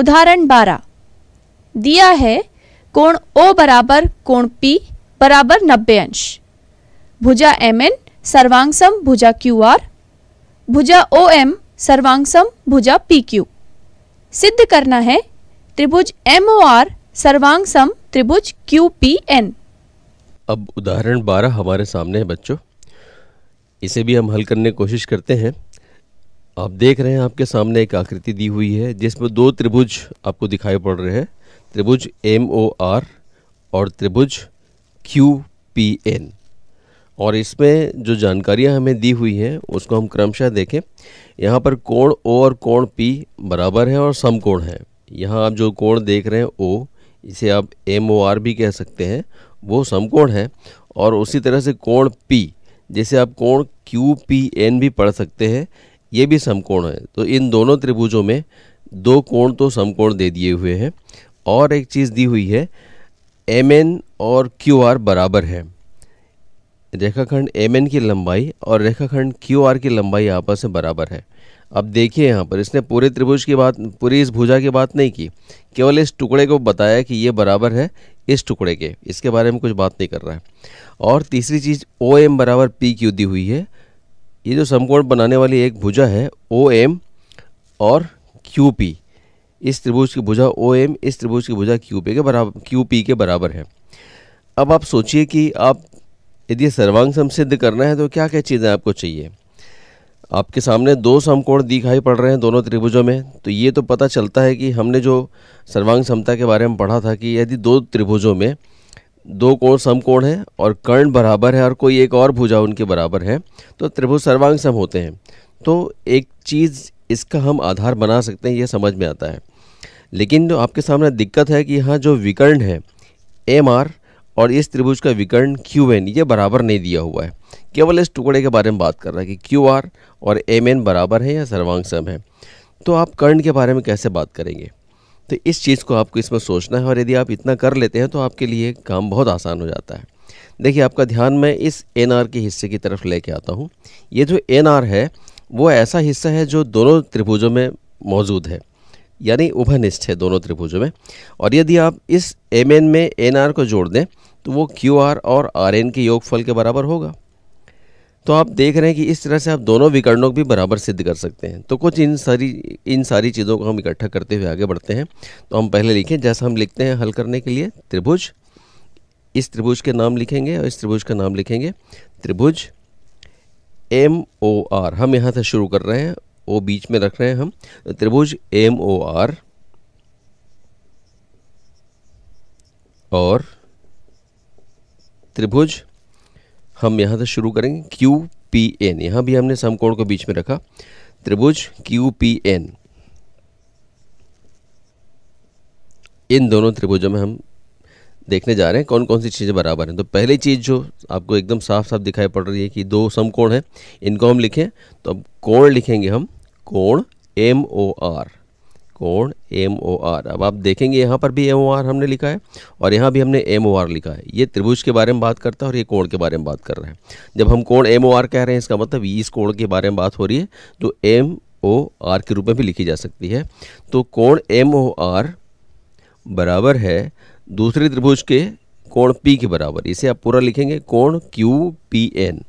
उदाहरण 12 दिया है कोण ओ बराबर कोण पी बराबर 90 अंश भुजा एम एन सर्वांग भुजा क्यू आर भुजा ओ एम सर्वांग भुजा पी क्यू सिद्ध करना है त्रिभुज एम ओ आर सर्वांग त्रिभुज क्यू पी एन अब उदाहरण 12 हमारे सामने है बच्चों इसे भी हम हल करने की कोशिश करते हैं आप देख रहे हैं आपके सामने एक आकृति दी हुई है जिसमें दो त्रिभुज आपको दिखाई पड़ रहे हैं त्रिभुज एम ओ आर और त्रिभुज क्यू पी एन और इसमें जो जानकारियां हमें दी हुई हैं उसको हम क्रमशः देखें यहाँ पर कोण ओ और कोण पी बराबर है और समकोण है यहाँ आप जो कोण देख रहे हैं ओ इसे आप एम ओ आर भी कह सकते हैं वो समकोण है और उसी तरह से कोण पी जैसे आप कोण क्यू पी एन भी पढ़ सकते हैं ये भी समकोण है तो इन दोनों त्रिभुजों में दो कोण तो समकोण दे दिए हुए हैं और एक चीज़ दी हुई है एम एन और क्यू आर बराबर है रेखाखंड एम एन की लंबाई और रेखाखंड क्यू आर की लंबाई आपस में बराबर है अब देखिए यहाँ पर इसने पूरे त्रिभुज की बात पूरी इस भुजा की बात नहीं की केवल इस टुकड़े को बताया कि ये बराबर है इस टुकड़े के इसके बारे में कुछ बात नहीं कर रहा है और तीसरी चीज़ ओ एम बराबर पी क्यू दी हुई है ये जो समकोण बनाने वाली एक भुजा है ओ एम और क्यू पी इस त्रिभुज की भुजा ओ एम इस त्रिभुज की भुजा क्यू पी के बराबर क्यू पी के बराबर है अब आप सोचिए कि आप यदि सर्वांग सम सिद्ध करना है तो क्या क्या चीज़ें आपको चाहिए आपके सामने दो समकोण दिखाई पड़ रहे हैं दोनों त्रिभुजों में तो ये तो पता चलता है कि हमने जो सर्वांग समता के बारे में पढ़ा था कि यदि दो त्रिभुजों में दो कोण समकोण है और कर्ण बराबर है और कोई एक और भुजा उनके बराबर है तो त्रिभुज सर्वांग सम होते हैं तो एक चीज़ इसका हम आधार बना सकते हैं यह समझ में आता है लेकिन जो आपके सामने दिक्कत है कि यहाँ जो विकर्ण है एम आर और इस त्रिभुज का विकर्ण क्यू एन ये बराबर नहीं दिया हुआ है केवल इस टुकड़े के बारे में बात कर रहा है कि क्यू आर और एम एन बराबर है या सर्वांग सम है तो आप कर्ण के बारे में कैसे बात करेंगे तो इस चीज़ को आपको इसमें सोचना है और यदि आप इतना कर लेते हैं तो आपके लिए काम बहुत आसान हो जाता है देखिए आपका ध्यान मैं इस एन के हिस्से की तरफ लेके आता हूँ ये जो एन है वो ऐसा हिस्सा है जो दोनों त्रिभुजों में मौजूद है यानी उभनिष्ठ है दोनों त्रिभुजों में और यदि आप इस एम में एन को जोड़ दें तो वो क्यू और आर के योगफल के बराबर होगा तो आप देख रहे हैं कि इस तरह से आप दोनों विकर्णों को भी बराबर सिद्ध कर सकते हैं तो कुछ इन सारी इन सारी चीज़ों को हम इकट्ठा करते हुए आगे बढ़ते हैं तो हम पहले लिखें जैसा हम लिखते हैं हल करने के लिए त्रिभुज इस त्रिभुज के नाम लिखेंगे और इस त्रिभुज का नाम लिखेंगे त्रिभुज एम ओ आर हम यहाँ से शुरू कर रहे हैं ओ बीच में रख रहे हैं हम तो त्रिभुज एम ओ आर और त्रिभुज हम यहाँ से शुरू करेंगे क्यू पी एन यहाँ भी हमने समकोण को बीच में रखा त्रिभुज क्यू पी एन इन दोनों त्रिभुजों में हम देखने जा रहे हैं कौन कौन सी चीज़ें बराबर हैं तो पहली चीज़ जो आपको एकदम साफ साफ दिखाई पड़ रही है कि दो समकोण हैं इनको हम लिखें तो अब कोण लिखेंगे हम कोण एम ओ आर कोण एम ओ आर अब आप देखेंगे यहाँ पर भी एम ओ आर हमने लिखा है और यहाँ भी हमने एम ओ आर लिखा है ये त्रिभुज के बारे में बात करता है और ये कोण के बारे में बात कर रहे हैं जब हम कोण एम ओ आर कह रहे हैं इसका मतलब इस कोण के बारे में बात हो रही है तो एम ओ आर के रूप में भी लिखी जा सकती है तो कोण एम ओ आर बराबर है दूसरे त्रिभुज के कोण पी के बराबर इसे आप पूरा लिखेंगे कोण क्यू पी एन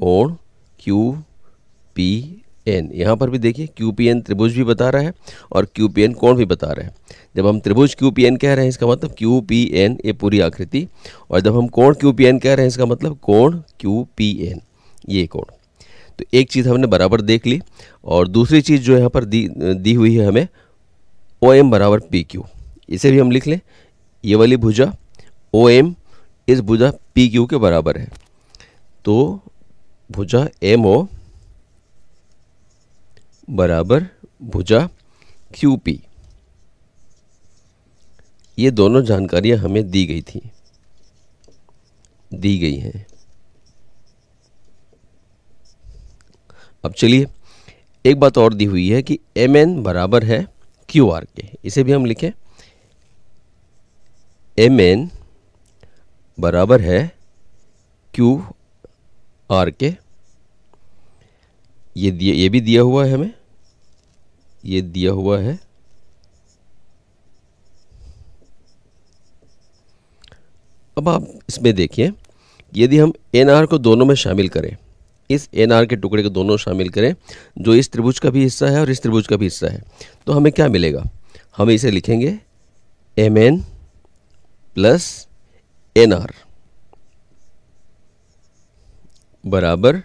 कोण क्यू पी एन यहाँ पर भी देखिए क्यू पी एन त्रिभुज भी बता रहा है और क्यू पी एन कौन भी बता रहे हैं जब हम त्रिभुज क्यू पी एन कह रहे हैं इसका मतलब क्यू पी एन ये पूरी आकृति और जब हम कोण क्यू पी एन कह रहे हैं इसका मतलब कोण क्यू पी एन ये कोण तो एक चीज़ हमने बराबर देख ली और दूसरी चीज़ जो यहाँ पर दी दी हुई है हमें ओ एम बराबर पी क्यू इसे भी हम लिख लें ये वाली भुजा ओ एम इस भुजा पी क्यू के बराबर है तो भुजा एम ओ बराबर भुजा क्यू पी ये दोनों जानकारियां हमें दी गई थी दी गई हैं अब चलिए एक बात और दी हुई है कि एम एन बराबर है क्यू आर के इसे भी हम लिखें एम एन बराबर है क्यू आर के ये दिया ये भी दिया हुआ है हमें ये दिया हुआ है अब आप इसमें देखिए यदि हम एन को दोनों में शामिल करें इस एन के टुकड़े को दोनों शामिल करें जो इस त्रिभुज का भी हिस्सा है और इस त्रिभुज का भी हिस्सा है तो हमें क्या मिलेगा हम इसे लिखेंगे M N plus N R बराबर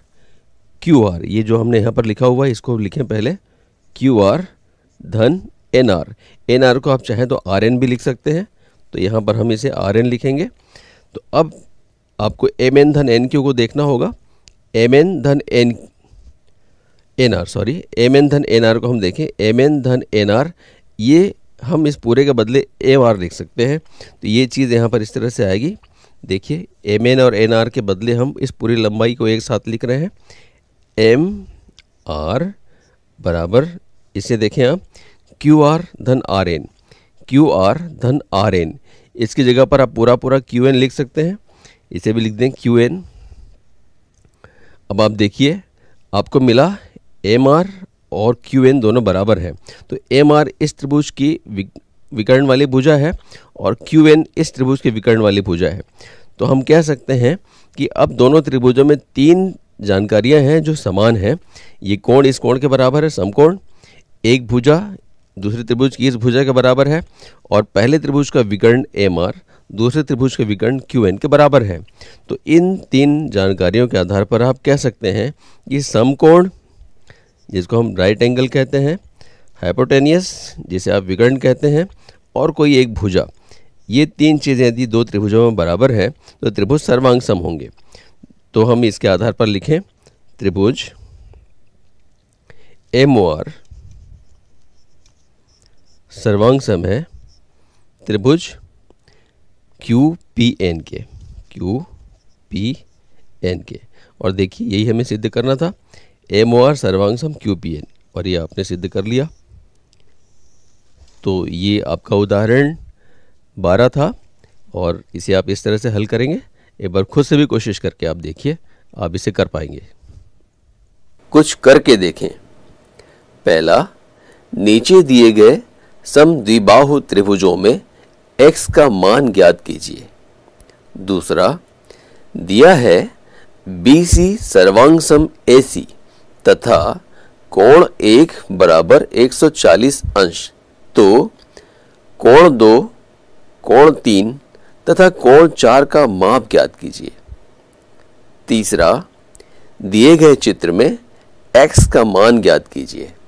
क्यू आर ये जो हमने यहाँ पर लिखा हुआ है इसको लिखें पहले क्यू आर धन एन आर एन आर को आप चाहें तो आर एन भी लिख सकते हैं तो यहाँ पर हम इसे आर एन लिखेंगे तो अब आपको एम एन धन एन क्यू को देखना होगा एम एन धन N N R sorry M N धन एन आर को हम देखें एम एन धन एन आर ये हम इस पूरे के बदले एम आर लिख सकते हैं तो ये चीज़ यहाँ पर इस तरह से आएगी देखिए एम एन और एन आर के बदले हम इस पूरी लंबाई को एक साथ लिख रहे हैं एम आर बराबर इसे देखें आप क्यू आर धन आर एन क्यू आर धन आर एन इसकी जगह पर आप पूरा पूरा क्यू एन लिख सकते हैं इसे भी लिख दें क्यू एन अब आप देखिए आपको मिला एम आर और क्यू एन दोनों बराबर है तो एम आर इस त्रिभुज की विकर्ण वाली भुजा है और क्यू एन इस त्रिभुज की विकर्ण वाली भुजा है तो हम कह सकते हैं कि अब दोनों त्रिभुजों में तीन जानकारियां हैं जो समान हैं ये कोण इस कोण के बराबर है समकोण एक भुजा दूसरे त्रिभुज की इस भुजा के बराबर है और पहले त्रिभुज का विकर्ण एम आर दूसरे त्रिभुज के विकर्ण क्यू एन के बराबर है तो इन तीन जानकारियों के आधार पर आप कह सकते हैं कि समकोण जिसको हम राइट एंगल कहते हैं हाइपोटेनियस जिसे आप विकर्ण कहते हैं और कोई एक भुजा ये तीन चीज़ें यदि दो त्रिभुजों में बराबर हैं तो त्रिभुज सर्वांग सम होंगे तो हम इसके आधार पर लिखें त्रिभुज एम ओ आर सर्वांग सम है त्रिभुज क्यू पी एन के क्यू पी एन के और देखिए यही हमें सिद्ध करना था एम ओ आर सर्वांग सम क्यू पी एन और ये आपने सिद्ध कर लिया तो ये आपका उदाहरण बारह था और इसे आप इस तरह से हल करेंगे एक बार खुद से भी कोशिश करके आप देखिए आप इसे कर पाएंगे कुछ करके देखें पहला नीचे दिए गए द्विबाहु त्रिभुजों में x का मान ज्ञात कीजिए दूसरा दिया है बी सी सम ए सी तथा कोण एक बराबर 140 अंश तो कोण दो कोण तीन तथा कोण चार का माप ज्ञात कीजिए तीसरा दिए गए चित्र में एक्स का मान ज्ञात कीजिए